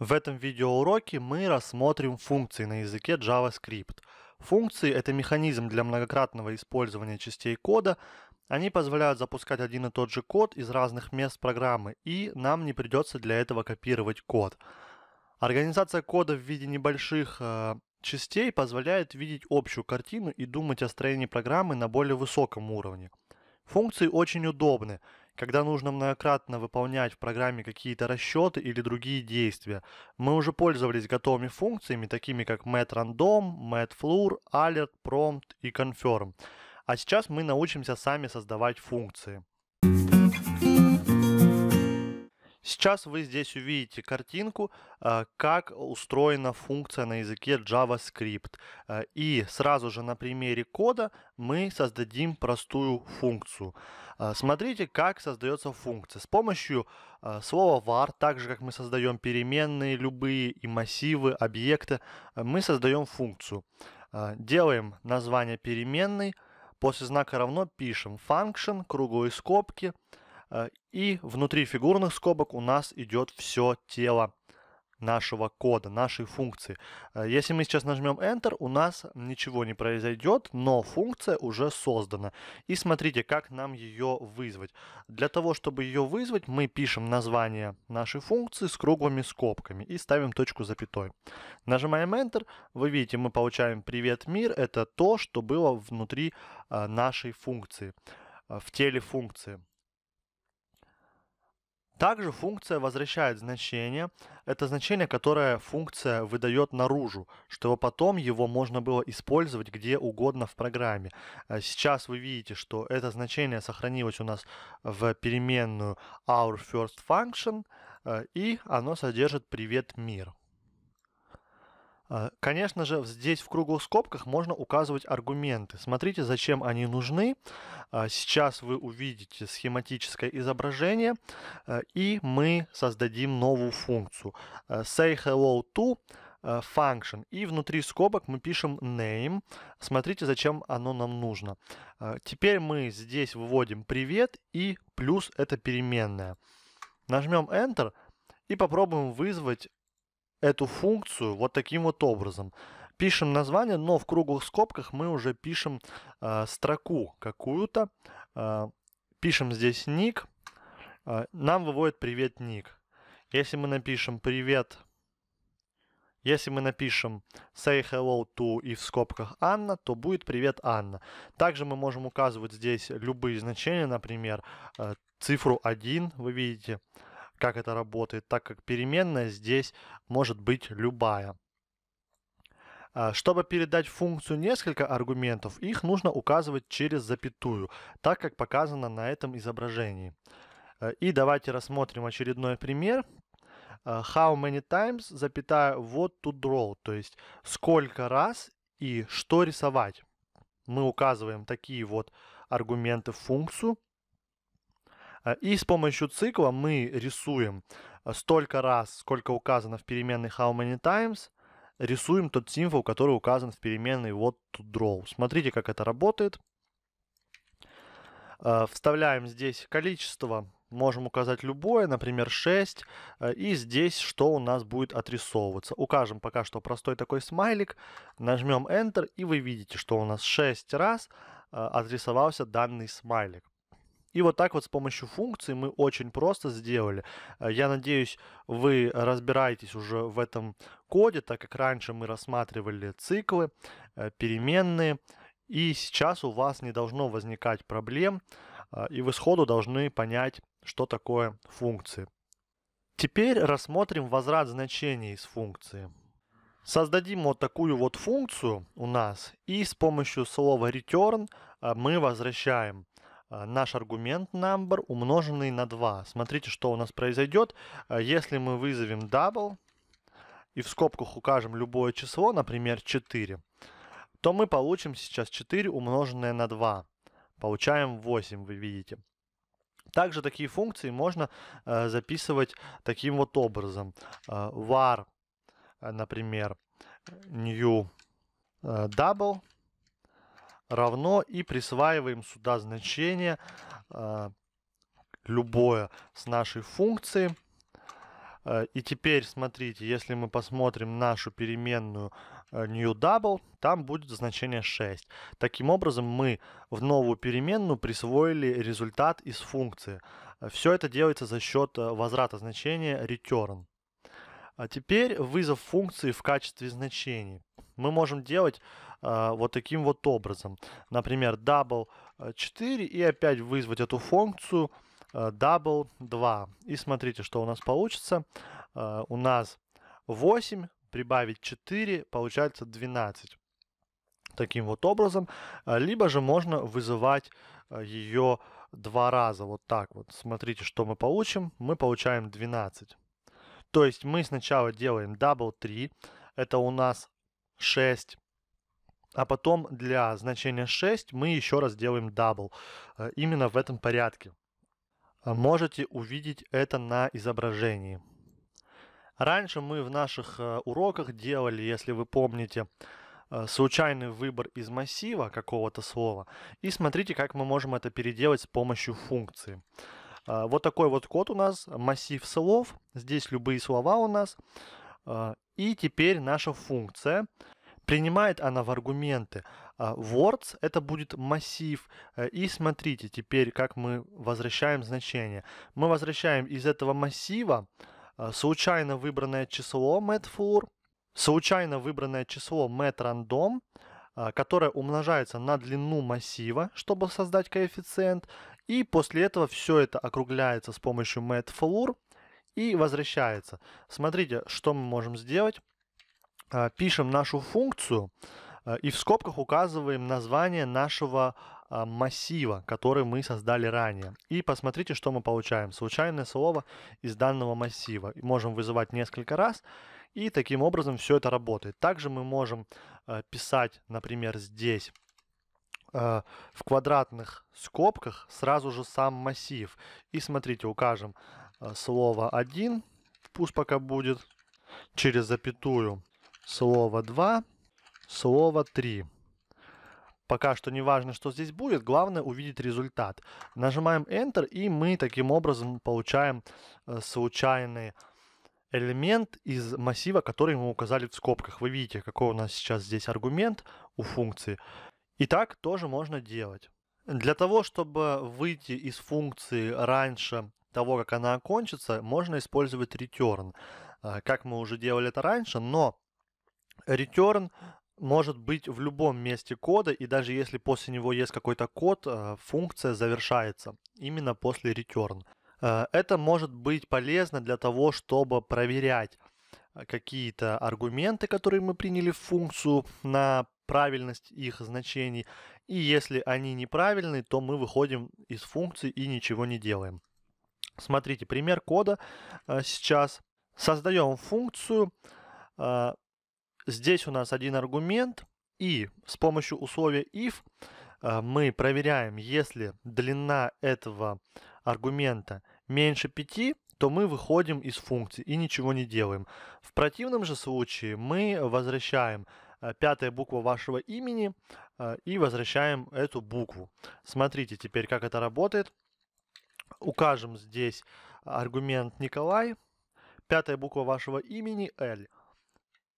В этом видеоуроке мы рассмотрим функции на языке JavaScript. Функции – это механизм для многократного использования частей кода. Они позволяют запускать один и тот же код из разных мест программы, и нам не придется для этого копировать код. Организация кода в виде небольших э, частей позволяет видеть общую картину и думать о строении программы на более высоком уровне. Функции очень удобны, когда нужно многократно выполнять в программе какие-то расчеты или другие действия. Мы уже пользовались готовыми функциями, такими как metRandom, metFlur, alert, prompt и confirm. А сейчас мы научимся сами создавать функции. Сейчас вы здесь увидите картинку, э, как устроена функция на языке JavaScript. Э, и сразу же на примере кода мы создадим простую функцию. Э, смотрите, как создается функция. С помощью слова var, так же как мы создаем переменные любые и массивы, объекты, мы создаем функцию. Делаем название переменной, после знака равно пишем function, круглые скобки, Э, и внутри фигурных скобок у нас идет все тело нашего кода, нашей функции. Э, если мы сейчас нажмем Enter, у нас ничего не произойдет, но функция уже создана. И смотрите, как нам ее вызвать. Для того, чтобы ее вызвать, мы пишем название нашей функции с круглыми скобками и ставим точку запятой. Нажимаем Enter, вы видите, мы получаем «Привет, мир». Это то, что было внутри э, нашей функции, в теле функции. Также функция возвращает значение. Это значение, которое функция выдает наружу, чтобы потом его можно было использовать где угодно в программе. Э, сейчас вы видите, что это значение сохранилось у нас в переменную our first function, э, и оно содержит привет мир. А, конечно же, здесь в круглых скобках можно указывать аргументы. Смотрите, зачем они нужны. А, сейчас вы увидите схематическое изображение, а, и мы создадим новую функцию. Say hello to function. И внутри скобок мы пишем name. Смотрите, зачем оно нам нужно. Теперь мы здесь выводим привет и плюс это переменная. Нажмем Enter и попробуем вызвать эту функцию вот таким вот образом. Пишем название, но в круглых скобках мы уже пишем э, строку какую-то. Э, пишем здесь ник. Э, нам выводит привет ник. Если мы напишем привет, если мы напишем say hello to и в скобках Анна, то будет привет Анна. Также мы можем указывать здесь любые значения, например, э, цифру 1, вы видите, э, как это работает, так как переменная здесь может быть любая. А, чтобы передать функцию несколько аргументов, их нужно указывать через запятую, так как показано на этом изображении. Э, и давайте рассмотрим очередной пример. А, how many times, запятая, what to draw, то есть сколько раз и что рисовать. Мы указываем такие вот аргументы в функцию. А, и с помощью цикла мы рисуем а, столько раз, сколько указано в переменной how many times, рисуем тот символ, который указан в переменной what to draw. Смотрите, как это работает. А, вставляем здесь количество, можем указать любое, например, 6. И здесь что у нас будет отрисовываться. Укажем пока что простой такой смайлик, нажмем Enter, и вы видите, что у нас 6 раз отрисовался данный смайлик. И вот так вот с помощью функции мы очень просто сделали. Э, я надеюсь, вы разбираетесь уже в этом коде, так как раньше мы рассматривали циклы, э, переменные, и сейчас у вас не должно возникать проблем, э, и вы сходу должны понять, что такое функции. Теперь рассмотрим возврат значений из функции. Создадим вот такую вот функцию у нас, и с помощью слова return мы возвращаем а, наш аргумент number, умноженный на 2. Смотрите, что у нас произойдет, а, если мы вызовем double и в скобках укажем любое число, например, 4, то мы получим сейчас 4 умноженное на 2. Получаем 8, вы видите. Также такие функции можно а, записывать таким вот образом. var, например, new double – равно и присваиваем сюда значение э, любое с нашей функции. Э, и теперь смотрите, если мы посмотрим нашу переменную э, new double, там будет значение 6. Таким образом мы в новую переменную присвоили результат из функции. Все это делается за счет возврата значения return. А теперь вызов функции в качестве значений мы можем делать э, вот таким вот образом. Например, double 4 э, и опять вызвать эту функцию э, double 2. И смотрите, что у нас получится. Э, у нас 8 прибавить 4 получается 12. Таким вот образом. Э, либо же можно вызывать э, ее два раза. Вот так вот. Смотрите, что мы получим. Мы получаем 12. То есть мы сначала делаем double 3. Это у нас 6. А потом для значения 6 мы еще раз делаем дабл. Э, именно в этом порядке. А можете увидеть это на изображении. Раньше мы в наших э, уроках делали, если вы помните, э, случайный выбор из массива какого-то слова. И смотрите, как мы можем это переделать с помощью функции. А, вот такой вот код у нас, массив слов. Здесь любые слова у нас. А, и теперь наша функция принимает она в аргументы а, words, это будет массив. Э, и смотрите теперь, как мы возвращаем значение. Мы возвращаем из этого массива а, случайно выбранное число matfloor, случайно выбранное число matrandom, которое умножается на длину массива, чтобы создать коэффициент, и после этого все это округляется с помощью matfloor, и возвращается. Смотрите, что мы можем сделать. А, пишем нашу функцию а, и в скобках указываем название нашего а, массива, который мы создали ранее. И посмотрите, что мы получаем. Случайное слово из данного массива. Можем вызывать несколько раз, и таким образом все это работает. Также мы можем писать, например, здесь в квадратных скобках сразу же сам массив. И смотрите, укажем Э, слово 1, пусть пока будет, через запятую слово 2, слово 3. Пока что не важно, что здесь будет, главное увидеть результат. Нажимаем Enter, и мы таким образом получаем э, случайный элемент из массива, который мы указали в скобках. Вы видите, какой у нас сейчас здесь аргумент у функции. И так тоже можно делать. Для того, чтобы выйти из функции раньше того, как она окончится, можно использовать return, а, как мы уже делали это раньше, но return может быть в любом месте кода, и даже если после него есть какой-то код, а, функция завершается именно после return. А, это может быть полезно для того, чтобы проверять какие-то аргументы, которые мы приняли в функцию на правильность их значений. И если они неправильные, то мы выходим из функции и ничего не делаем. Смотрите, пример кода э, сейчас. Создаем функцию. Э, здесь у нас один аргумент. И с помощью условия if э, мы проверяем, если длина этого аргумента меньше 5, то мы выходим из функции и ничего не делаем. В противном же случае мы возвращаем пятая буква вашего имени и возвращаем эту букву. Смотрите теперь, как это работает укажем здесь аргумент Николай, пятая буква вашего имени L.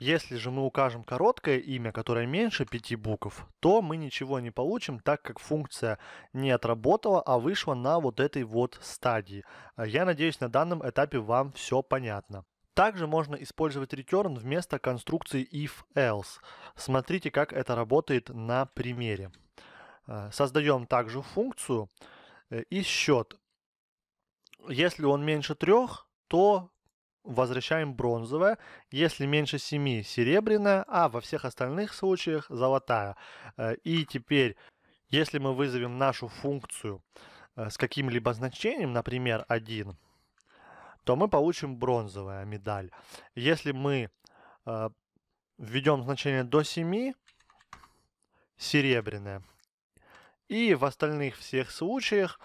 Если же мы укажем короткое имя, которое меньше пяти букв, то мы ничего не получим, так как функция не отработала, а вышла на вот этой вот стадии. Я надеюсь, на данном этапе вам все понятно. Также можно использовать return вместо конструкции if-else. Смотрите, как это работает на примере. Создаем также функцию и счет. Если он меньше трех, то возвращаем бронзовое, если меньше семи, серебряное, а во всех остальных случаях золотая. Э, и теперь, если мы вызовем нашу функцию э, с каким-либо значением, например 1, то мы получим бронзовая медаль. Если мы э, введем значение до 7, серебряное, И в остальных всех случаях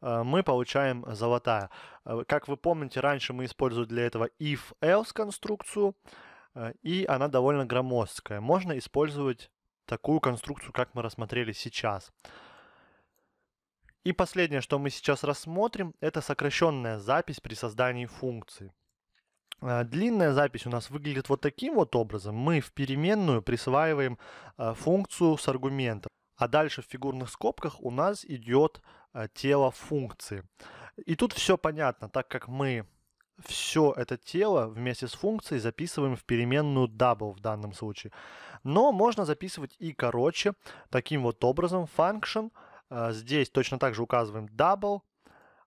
Э, мы получаем золотая. Э, как вы помните, раньше мы использовали для этого if-else конструкцию, э, и она довольно громоздкая. Можно использовать такую конструкцию, как мы рассмотрели сейчас. И последнее, что мы сейчас рассмотрим, это сокращенная запись при создании функции. Длинная запись у нас выглядит вот таким вот образом. Мы в переменную присваиваем функцию с аргументом а дальше в фигурных скобках у нас идет э, тело функции. И тут все понятно, так как мы все это тело вместе с функцией записываем в переменную double в данном случае. Но можно записывать и короче, таким вот образом, function. Э, здесь точно так же указываем double,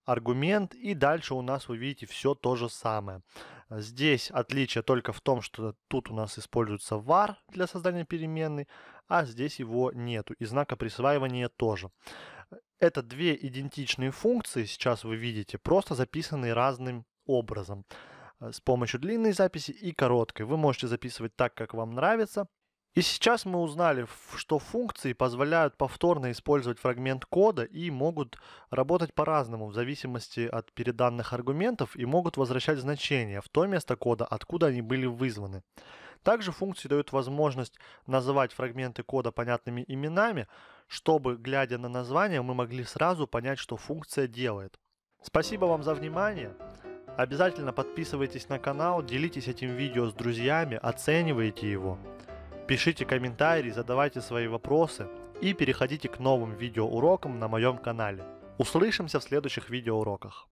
аргумент, и дальше у нас, вы видите, все то же самое. Здесь отличие только в том, что тут у нас используется var для создания переменной, а здесь его нету. И знака присваивания тоже. Это две идентичные функции, сейчас вы видите, просто записанные разным образом. Э, с помощью длинной записи и короткой. Вы можете записывать так, как вам нравится. И сейчас мы узнали, что функции позволяют повторно использовать фрагмент кода и могут работать по-разному в зависимости от переданных аргументов и могут возвращать значения в то место кода, откуда они были вызваны. Также функции дают возможность называть фрагменты кода понятными именами, чтобы, глядя на название, мы могли сразу понять, что функция делает. Спасибо вам за внимание. Обязательно подписывайтесь на канал, делитесь этим видео с друзьями, оценивайте его. Пишите комментарии, задавайте свои вопросы и переходите к новым видеоурокам на моем канале. Услышимся в следующих видеоуроках.